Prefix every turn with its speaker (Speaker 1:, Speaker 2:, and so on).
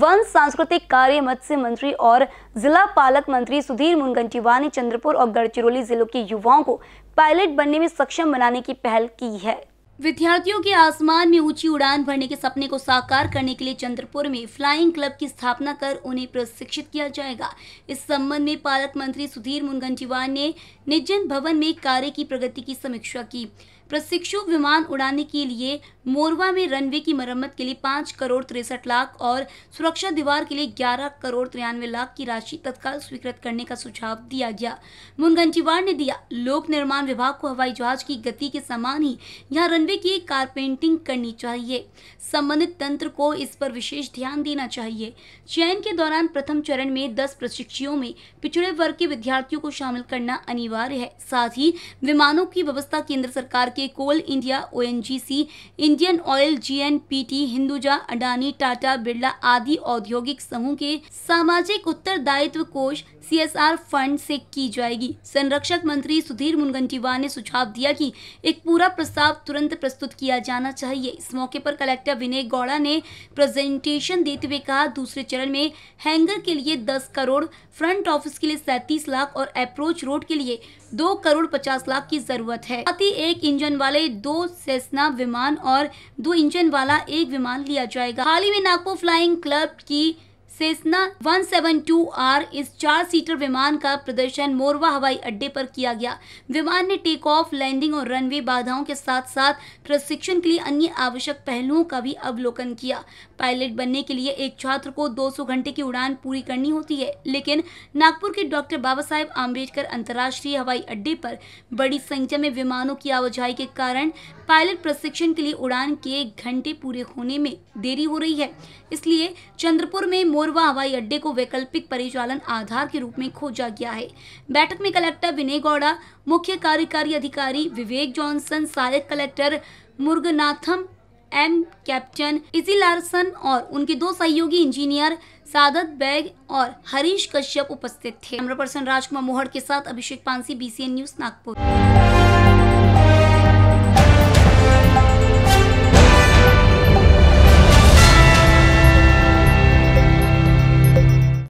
Speaker 1: one सांस्कृतिक कार्य मत्स्य मंत्री और जिला पालक मंत्री सुधीर मुनगंटीवार ने चंद्रपुर और गढ़चिरौली जिलों के युवाओं को पायलट बनने में सक्षम बनाने की पहल की है विद्यार्थियों के आसमान में ऊंची उड़ान भरने के सपने को साकार करने के लिए चंद्रपुर में फ्लाइंग क्लब की स्थापना कर उन्हें प्रशिक्षित किया जाएगा इस संबंध में पालक मंत्री सुधीर मुनगंटीवार ने निजन भवन में कार्य की प्रगति की समीक्षा की प्रशिक्षु विमान उड़ाने के लिए मोरवा में रनवे की मरम्मत के लिए पाँच करोड़ तिरसठ लाख और सुरक्षा दीवार के लिए ग्यारह करोड़ तिरानवे लाख की राशि तत्काल स्वीकृत करने का सुझाव दिया गया मुनगंजीवार ने दिया लोक निर्माण विभाग को हवाई जहाज की गति के समान ही यहाँ रनवे की कारपेंटिंग करनी चाहिए संबंधित तंत्र को इस पर विशेष ध्यान देना चाहिए चयन के दौरान प्रथम चरण में दस प्रशिक्षियों में पिछड़े वर्ग के विद्यार्थियों को शामिल करना अनिवार्य है साथ ही विमानों की व्यवस्था केंद्र सरकार के कोल इंडिया ओएनजीसी, इंडियन ऑयल जीएनपीटी, हिंदुजा अडानी टाटा बिरला आदि औद्योगिक समूह के सामाजिक उत्तरदायित्व कोष सीएसआर फंड से की जाएगी संरक्षक मंत्री सुधीर मुनगंटीवार ने सुझाव दिया कि एक पूरा प्रस्ताव तुरंत प्रस्तुत किया जाना चाहिए इस मौके पर कलेक्टर विनय गौड़ा ने प्रेजेंटेशन देते हुए कहा दूसरे चरण में हैंगर के लिए दस करोड़ फ्रंट ऑफिस के लिए सैतीस लाख और अप्रोच रोड के लिए दो करोड़ पचास लाख की जरूरत है साथ ही एक इंजन इंजन वाले दो सेसना विमान और दो इंजन वाला एक विमान लिया जाएगा हाल ही में नागपुर फ्लाइंग क्लब की सेस्ना 172R इस चार सीटर विमान का प्रदर्शन मोरवा हवाई अड्डे पर किया गया विमान ने टेक ऑफ लैंडिंग और रनवे बाधाओं के साथ साथ प्रशिक्षण के लिए अन्य आवश्यक पहलुओं का भी अवलोकन किया पायलट बनने के लिए एक छात्र को 200 घंटे की उड़ान पूरी करनी होती है लेकिन नागपुर के डॉक्टर बाबा साहेब आम्बेडकर अंतर्राष्ट्रीय हवाई अड्डे पर बड़ी संख्या में विमानों की आवाजाही के कारण पायलट प्रशिक्षण के लिए उड़ान के घंटे पूरे होने में देरी हो रही है इसलिए चंद्रपुर में मोर मोरवा हवाई अड्डे को वैकल्पिक परिचालन आधार के रूप में खोजा गया है बैठक में कलेक्टर विनय गौड़ा मुख्य कार्यकारी अधिकारी विवेक जॉनसन सहायक कलेक्टर मुर्गनाथम एम कैप्टन इजी लार्सन और उनके दो सहयोगी इंजीनियर सादत बैग और हरीश कश्यप उपस्थित थे कैमरा पर्सन राजकुमार मोहड़ के साथ अभिषेक पांसी बीसीएन न्यूज नागपुर